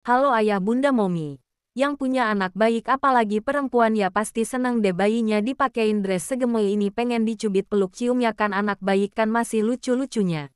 Halo ayah bunda momi. Yang punya anak baik apalagi perempuan ya pasti senang deh bayinya dipakein dress segemoy ini pengen dicubit peluk cium ya kan anak baik kan masih lucu-lucunya.